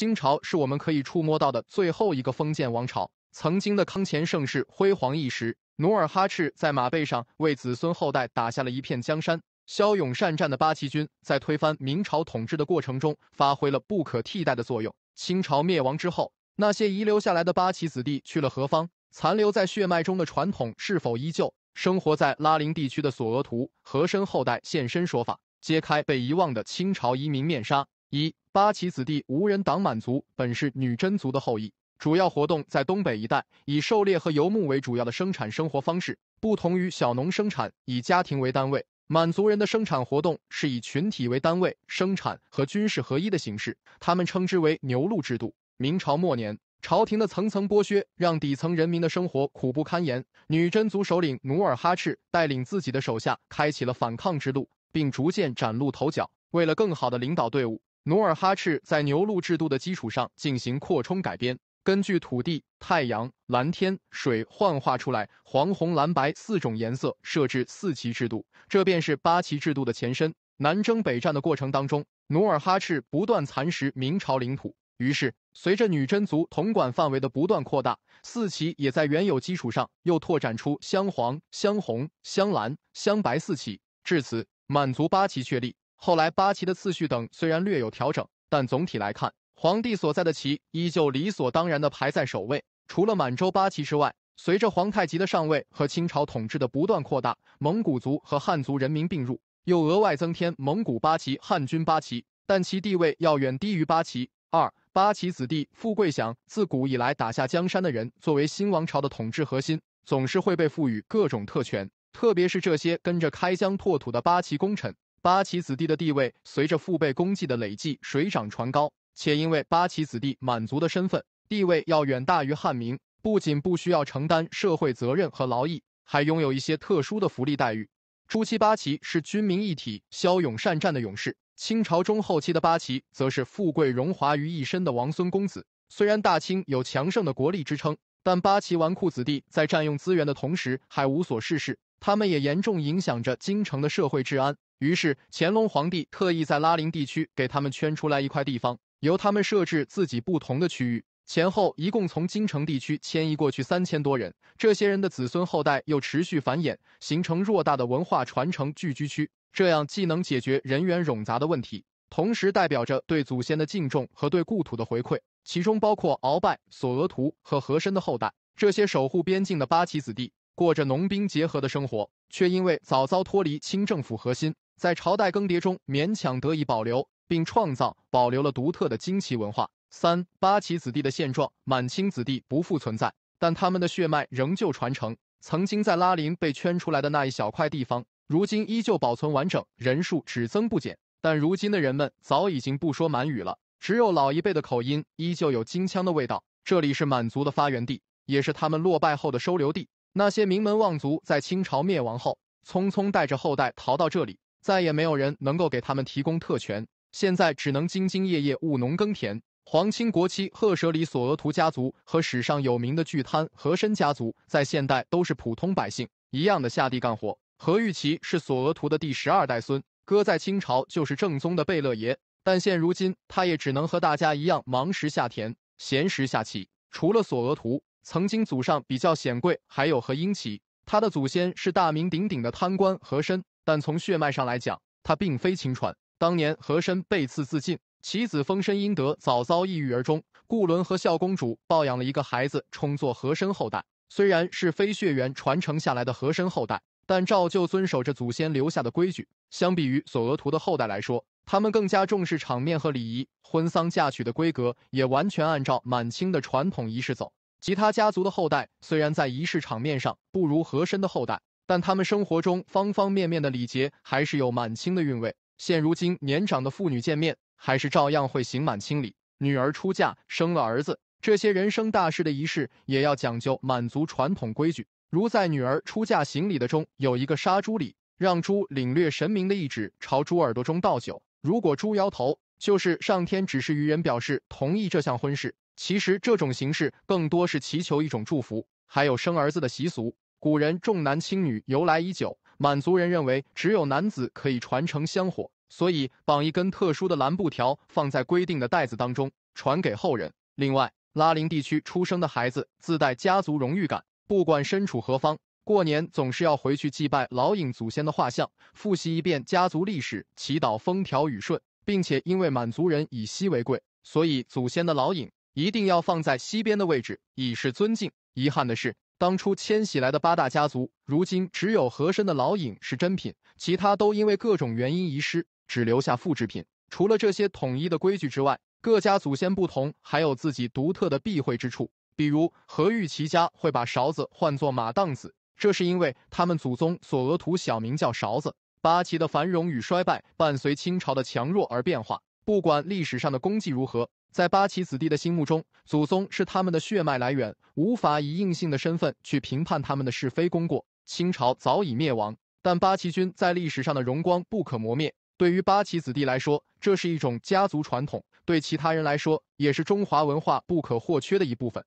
清朝是我们可以触摸到的最后一个封建王朝。曾经的康乾盛世辉煌一时，努尔哈赤在马背上为子孙后代打下了一片江山。骁勇善战的八旗军在推翻明朝统治的过程中发挥了不可替代的作用。清朝灭亡之后，那些遗留下来的八旗子弟去了何方？残留在血脉中的传统是否依旧？生活在拉林地区的索额图、和珅后代现身说法，揭开被遗忘的清朝移民面纱。一。八旗子弟无人挡，满族本是女真族的后裔，主要活动在东北一带，以狩猎和游牧为主要的生产生活方式。不同于小农生产，以家庭为单位，满族人的生产活动是以群体为单位，生产和军事合一的形式，他们称之为牛鹿制度。明朝末年，朝廷的层层剥削让底层人民的生活苦不堪言，女真族首领努尔哈赤带领自己的手下开启了反抗之路，并逐渐崭露头角。为了更好的领导队伍，努尔哈赤在牛录制度的基础上进行扩充改编，根据土地、太阳、蓝天、水幻化出来黄、红、蓝、白四种颜色，设置四旗制度，这便是八旗制度的前身。南征北战的过程当中，努尔哈赤不断蚕食明朝领土，于是随着女真族统管范围的不断扩大，四旗也在原有基础上又拓展出镶黄、镶红、镶蓝、镶白四旗，至此，满族八旗确立。后来八旗的次序等虽然略有调整，但总体来看，皇帝所在的旗依旧理所当然的排在首位。除了满洲八旗之外，随着皇太极的上位和清朝统治的不断扩大，蒙古族和汉族人民并入，又额外增添蒙古八旗、汉军八旗，但其地位要远低于八旗。二八旗子弟富贵享，自古以来打下江山的人作为新王朝的统治核心，总是会被赋予各种特权，特别是这些跟着开疆拓土的八旗功臣。八旗子弟的地位随着父辈功绩的累计水涨船高，且因为八旗子弟满族的身份，地位要远大于汉民。不仅不需要承担社会责任和劳役，还拥有一些特殊的福利待遇。初期八旗是军民一体、骁勇善战的勇士，清朝中后期的八旗则是富贵荣华于一身的王孙公子。虽然大清有强盛的国力支撑，但八旗纨绔子弟在占用资源的同时还无所事事，他们也严重影响着京城的社会治安。于是，乾隆皇帝特意在拉林地区给他们圈出来一块地方，由他们设置自己不同的区域。前后一共从京城地区迁移过去三千多人，这些人的子孙后代又持续繁衍，形成偌大的文化传承聚居区。这样既能解决人员冗杂的问题，同时代表着对祖先的敬重和对故土的回馈。其中包括鳌拜、索额图和和珅的后代，这些守护边境的八旗子弟过着农兵结合的生活，却因为早早脱离清政府核心。在朝代更迭中，勉强得以保留并创造，保留了独特的旌旗文化。三八旗子弟的现状，满清子弟不复存在，但他们的血脉仍旧传承。曾经在拉林被圈出来的那一小块地方，如今依旧保存完整，人数只增不减。但如今的人们早已经不说满语了，只有老一辈的口音依旧有金腔的味道。这里是满族的发源地，也是他们落败后的收留地。那些名门望族在清朝灭亡后，匆匆带着后代逃到这里。再也没有人能够给他们提供特权，现在只能兢兢业业务农耕田。皇亲国戚赫舍里、索额图家族和史上有名的巨贪和珅家族，在现代都是普通百姓一样的下地干活。何玉琪是索额图的第十二代孙，搁在清朝就是正宗的贝勒爷，但现如今他也只能和大家一样忙时下田，闲时下棋。除了索额图，曾经祖上比较显贵，还有何英奇，他的祖先是大名鼎鼎的贪官和珅。但从血脉上来讲，他并非亲传。当年和珅被赐自尽，其子丰绅殷德早早抑郁而终。顾伦和孝公主抱养了一个孩子，充作和珅后代。虽然是非血缘传承下来的和珅后代，但照旧遵守着祖先留下的规矩。相比于索额图的后代来说，他们更加重视场面和礼仪，婚丧嫁娶的规格也完全按照满清的传统仪式走。其他家族的后代虽然在仪式场面上不如和珅的后代。但他们生活中方方面面的礼节还是有满清的韵味。现如今年长的妇女见面，还是照样会行满清礼。女儿出嫁、生了儿子，这些人生大事的仪式也要讲究满族传统规矩。如在女儿出嫁行礼的中，有一个杀猪礼，让猪领略神明的意志，朝猪耳朵中倒酒。如果猪摇头，就是上天指示于人表示同意这项婚事。其实这种形式更多是祈求一种祝福。还有生儿子的习俗。古人重男轻女由来已久，满族人认为只有男子可以传承香火，所以绑一根特殊的蓝布条放在规定的袋子当中传给后人。另外，拉林地区出生的孩子自带家族荣誉感，不管身处何方，过年总是要回去祭拜老影祖先的画像，复习一遍家族历史，祈祷风调雨顺，并且因为满族人以西为贵，所以祖先的老影一定要放在西边的位置，以示尊敬。遗憾的是。当初迁徙来的八大家族，如今只有和珅的老影是真品，其他都因为各种原因遗失，只留下复制品。除了这些统一的规矩之外，各家祖先不同，还有自己独特的避讳之处。比如和玉琪家会把勺子换作马当子，这是因为他们祖宗索额图小名叫勺子。八旗的繁荣与衰败伴随清朝的强弱而变化，不管历史上的功绩如何。在八旗子弟的心目中，祖宗是他们的血脉来源，无法以硬性的身份去评判他们的是非功过。清朝早已灭亡，但八旗军在历史上的荣光不可磨灭。对于八旗子弟来说，这是一种家族传统；对其他人来说，也是中华文化不可或缺的一部分。